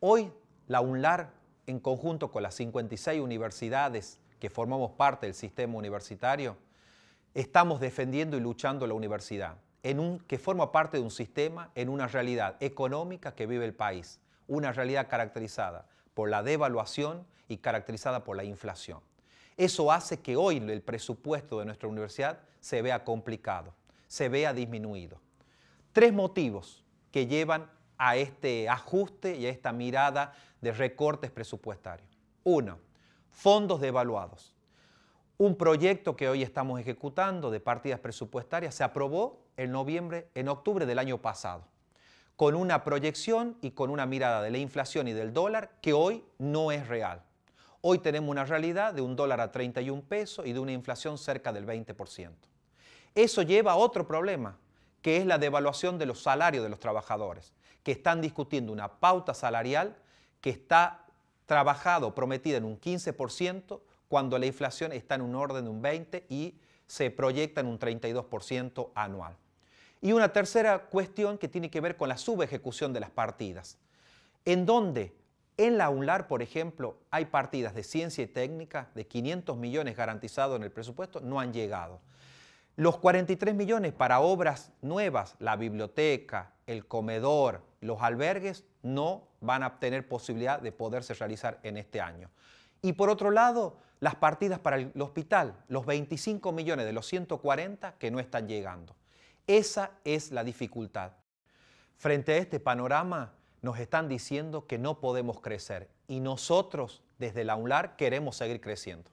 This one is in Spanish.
Hoy, la UNLAR, en conjunto con las 56 universidades que formamos parte del sistema universitario, estamos defendiendo y luchando la universidad, en un, que forma parte de un sistema, en una realidad económica que vive el país, una realidad caracterizada por la devaluación y caracterizada por la inflación. Eso hace que hoy el presupuesto de nuestra universidad se vea complicado, se vea disminuido. Tres motivos que llevan a este ajuste y a esta mirada de recortes presupuestarios. Uno, fondos devaluados. Un proyecto que hoy estamos ejecutando de partidas presupuestarias se aprobó en noviembre, en octubre del año pasado, con una proyección y con una mirada de la inflación y del dólar que hoy no es real. Hoy tenemos una realidad de un dólar a 31 pesos y de una inflación cerca del 20%. Eso lleva a otro problema, que es la devaluación de los salarios de los trabajadores que están discutiendo una pauta salarial que está trabajado, prometida en un 15%, cuando la inflación está en un orden de un 20% y se proyecta en un 32% anual. Y una tercera cuestión que tiene que ver con la subejecución de las partidas, en donde en la UNLAR, por ejemplo, hay partidas de ciencia y técnica de 500 millones garantizados en el presupuesto, no han llegado. Los 43 millones para obras nuevas, la biblioteca, el comedor, los albergues, no van a tener posibilidad de poderse realizar en este año. Y por otro lado, las partidas para el hospital, los 25 millones de los 140 que no están llegando. Esa es la dificultad. Frente a este panorama, nos están diciendo que no podemos crecer y nosotros desde la UNLAR queremos seguir creciendo.